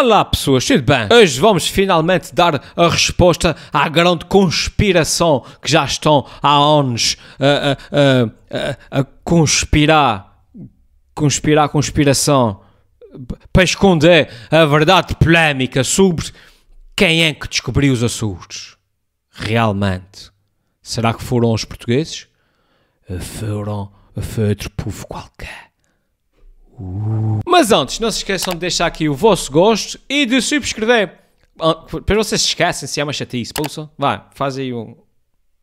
Olá pessoas, tudo bem? Hoje vamos finalmente dar a resposta à grande conspiração que já estão há anos a, a, a, a conspirar, conspirar, conspiração, para esconder a verdade polémica sobre quem é que descobriu os assuntos. Realmente. Será que foram os portugueses? Foram, foi outro povo qualquer. Mas antes, não se esqueçam de deixar aqui o vosso gosto e de subscrever. Depois ah, vocês se esquecem se é uma chatice, pulsa. Vai, faz aí um,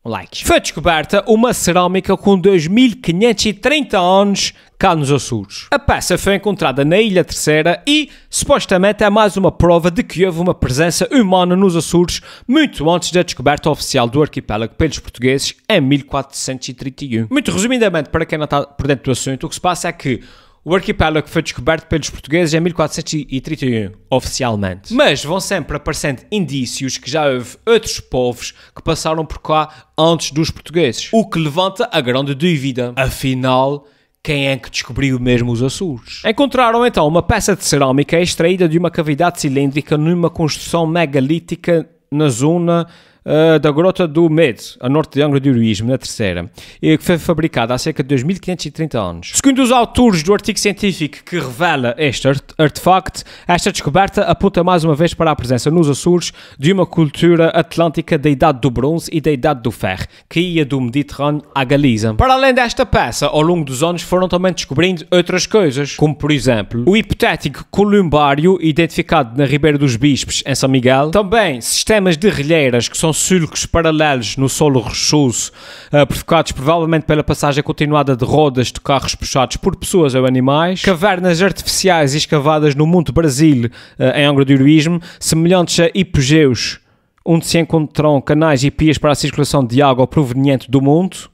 um like. Foi descoberta uma cerâmica com 2530 anos cá nos Açores. A peça foi encontrada na Ilha Terceira e, supostamente, é mais uma prova de que houve uma presença humana nos Açores muito antes da descoberta oficial do arquipélago pelos portugueses em 1431. Muito resumidamente, para quem não está por dentro do assunto, o que se passa é que o arquipélago foi descoberto pelos portugueses em 1431, oficialmente. Mas vão sempre aparecendo indícios que já houve outros povos que passaram por cá antes dos portugueses. O que levanta a grande dúvida. Afinal, quem é que descobriu mesmo os Açores? Encontraram então uma peça de cerâmica extraída de uma cavidade cilíndrica numa construção megalítica na zona eh, da Grota do Medo, a norte de Angra do Heroísmo, na terceira, e que foi fabricada há cerca de 2530 anos. Segundo os autores do artigo científico que revela este artefacto, esta descoberta aponta mais uma vez para a presença nos Açores de uma cultura atlântica da Idade do Bronze e da Idade do Ferro, que ia do Mediterrâneo à Galiza. Para além desta peça, ao longo dos anos foram também descobrindo outras coisas, como por exemplo o hipotético columbário identificado na Ribeira dos Bispos, em São Miguel, também sistemas de relheiras que são são sulcos paralelos no solo rochoso, uh, eh, provocados provavelmente pela passagem continuada de rodas de carros puxados por pessoas ou animais. Cavernas artificiais escavadas no Monte Brasil, uh, em ângulo de heroísmo, semelhantes a hipogeus, onde se encontram canais e pias para a circulação de água proveniente do mundo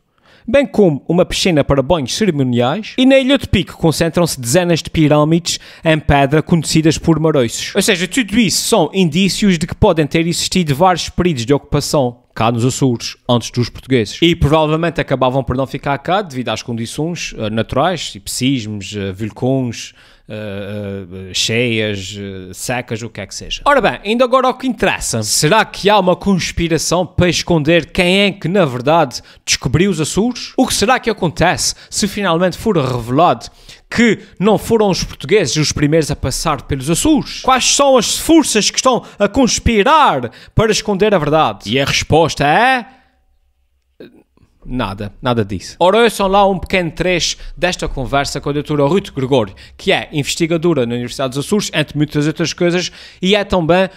bem como uma piscina para banhos cerimoniais, e na Ilha de Pico concentram-se dezenas de pirâmides em pedra conhecidas por maroços. Ou seja, tudo isso são indícios de que podem ter existido vários períodos de ocupação cá nos Açores, antes dos portugueses. E provavelmente acabavam por não ficar cá devido às condições uh, naturais, tipo sismos, uh, vulcões, uh, cheias, secas, o que é que seja. Ora bem, ainda agora o que interessa. Será que há uma conspiração para esconder quem é que, na verdade, descobriu os Açores? O que será que acontece se finalmente for revelado que não foram os portugueses os primeiros a passar pelos Açores? Quais são as forças que estão a conspirar para esconder a verdade? E a resposta resposta é. Nada, nada disso. Ora, ouçam lá um pequeno trecho desta conversa com a doutora Ruth Gregório, que é investigadora na Universidade dos Açores, entre muitas outras coisas, e é também uh,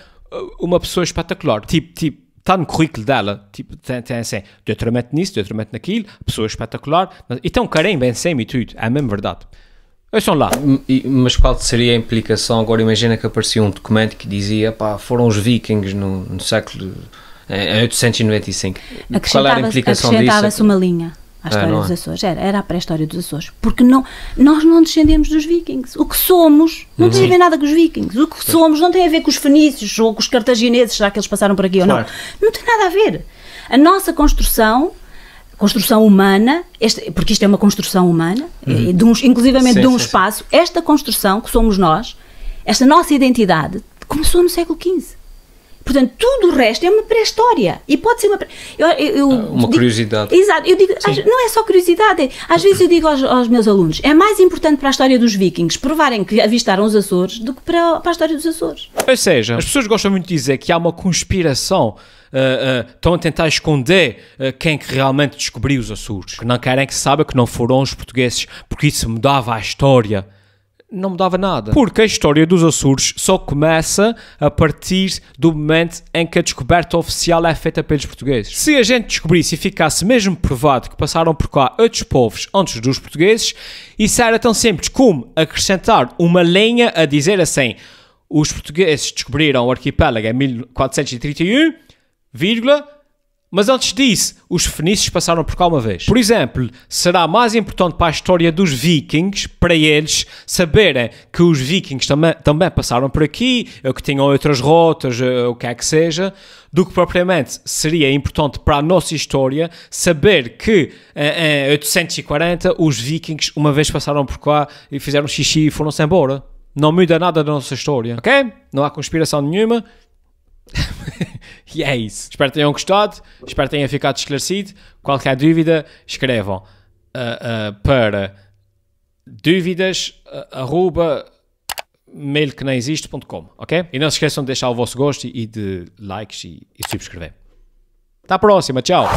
uma pessoa espetacular. Tipo, tipo, está no currículo dela, tipo, tem, tem assim, doutoramento nisso, doutoramento naquilo, pessoa espetacular, e tem um carinho bem sem e tudo, é mesmo verdade. Ouçam lá. Mas qual seria a implicação? Agora imagina que aparecia um documento que dizia, pá, foram os vikings no, no século... É, é em 895. Qual era a implicação acrescentava disso? Acrescentava-se uma linha à ah, história ah, dos é? Açores. Era, era a pré-história dos Açores. Porque não, nós não descendemos dos vikings. O que somos não uhum. tem a uhum. ver nada com os vikings. O que somos não tem a ver com os fenícios ou com os cartagineses, será que eles passaram por aqui claro. ou não. Não tem nada a ver. A nossa construção construção humana, este, porque isto é uma construção humana, uhum. de um, inclusivamente sim, de um espaço, esta construção que somos nós, esta nossa identidade, começou no século XV. Portanto, tudo o resto é uma pré-história. E pode ser uma. Eu, eu, ah, uma digo, curiosidade. Exato. Eu digo, às, não é só curiosidade. É, às vezes eu digo aos, aos, meus alunos: é mais importante para a história dos vikings provarem que avistaram os Açores do que para, para a história dos Açores. Ou seja, as pessoas gostam muito de dizer que há uma conspiração. Uh, uh, estão a tentar esconder uh, quem que realmente descobriu os Açores. Que não querem que saiba que não foram os portugueses, porque isso mudava a história não mudava nada. Porque a história dos Açores só começa a partir do momento em que a descoberta oficial é feita pelos portugueses. Se a gente descobrisse e ficasse mesmo provado que passaram por cá outros povos antes dos portugueses, isso era tão simples como acrescentar uma lenha a dizer assim: os portugueses descobriram o arquipélago em 1431, vírgula, mas antes disso, os fenícios passaram por cá uma vez. Por exemplo, será mais importante para a história dos vikings, para eles, saberem que os vikings também, também passaram por aqui, ou que tinham outras rotas, ou o que é que seja, do que propriamente seria importante para a nossa história saber que eh, em 840 os vikings uma vez passaram por cá e fizeram xixi e foram-se embora. Não muda nada da nossa história, ok? Não há conspiração nenhuma. E é isso. Espero que tenham gostado, espero que tenha ficado esclarecido. Qualquer dúvida, escrevam uh, uh, para dúvidas uh, arroba mail que não existe.com, ok? E não se esqueçam de deixar o vosso gosto e de likes e, e subscrever. Até a próxima, tchau!